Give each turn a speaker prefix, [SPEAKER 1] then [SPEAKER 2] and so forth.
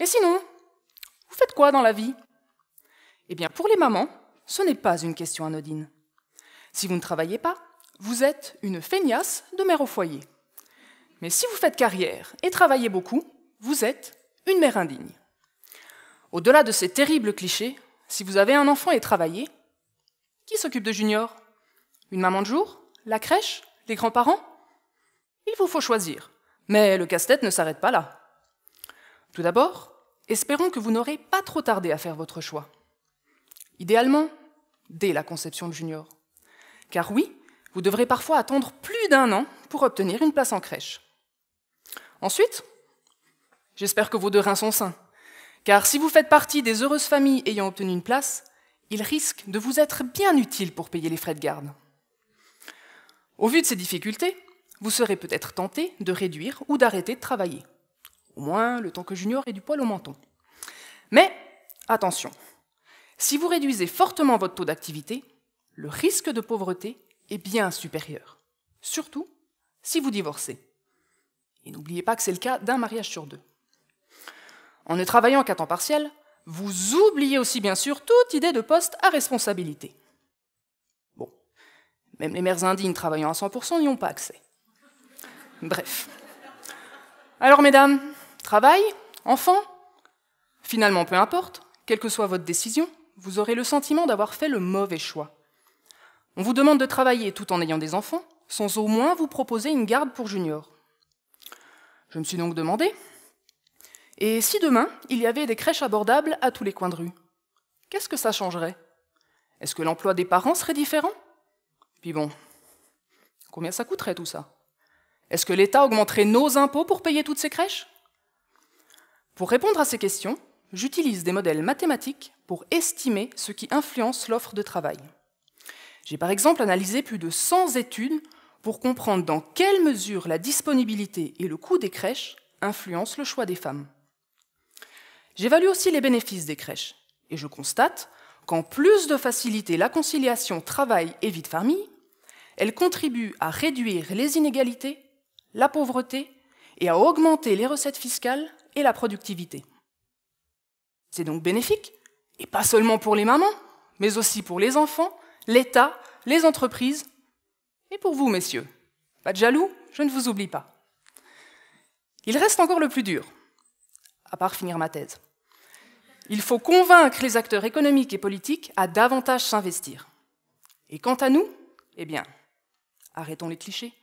[SPEAKER 1] Et sinon, vous faites quoi dans la vie Eh bien, pour les mamans, ce n'est pas une question anodine. Si vous ne travaillez pas, vous êtes une feignasse de mère au foyer. Mais si vous faites carrière et travaillez beaucoup, vous êtes une mère indigne. Au-delà de ces terribles clichés, si vous avez un enfant et travaillez, qui s'occupe de Junior Une maman de jour La crèche Les grands-parents Il vous faut choisir. Mais le casse-tête ne s'arrête pas là. Tout d'abord, espérons que vous n'aurez pas trop tardé à faire votre choix. Idéalement, dès la conception de junior. Car oui, vous devrez parfois attendre plus d'un an pour obtenir une place en crèche. Ensuite, j'espère que vos deux reins sont sains. Car si vous faites partie des heureuses familles ayant obtenu une place, il risque de vous être bien utile pour payer les frais de garde. Au vu de ces difficultés, vous serez peut-être tenté de réduire ou d'arrêter de travailler au moins le temps que Junior ait du poil au menton. Mais attention, si vous réduisez fortement votre taux d'activité, le risque de pauvreté est bien supérieur, surtout si vous divorcez. Et n'oubliez pas que c'est le cas d'un mariage sur deux. En ne travaillant qu'à temps partiel, vous oubliez aussi bien sûr toute idée de poste à responsabilité. Bon, même les mères indignes travaillant à 100% n'y ont pas accès. Bref. Alors mesdames, Travail Enfant Finalement, peu importe, quelle que soit votre décision, vous aurez le sentiment d'avoir fait le mauvais choix. On vous demande de travailler tout en ayant des enfants, sans au moins vous proposer une garde pour junior. Je me suis donc demandé, et si demain il y avait des crèches abordables à tous les coins de rue Qu'est-ce que ça changerait Est-ce que l'emploi des parents serait différent Puis bon, combien ça coûterait tout ça Est-ce que l'État augmenterait nos impôts pour payer toutes ces crèches pour répondre à ces questions, j'utilise des modèles mathématiques pour estimer ce qui influence l'offre de travail. J'ai par exemple analysé plus de 100 études pour comprendre dans quelle mesure la disponibilité et le coût des crèches influencent le choix des femmes. J'évalue aussi les bénéfices des crèches et je constate qu'en plus de faciliter la conciliation travail et vie de famille, elles contribuent à réduire les inégalités, la pauvreté et à augmenter les recettes fiscales et la productivité. C'est donc bénéfique, et pas seulement pour les mamans, mais aussi pour les enfants, l'État, les entreprises, et pour vous, messieurs. Pas de jaloux, je ne vous oublie pas. Il reste encore le plus dur, à part finir ma thèse. Il faut convaincre les acteurs économiques et politiques à davantage s'investir. Et quant à nous, eh bien, arrêtons les clichés.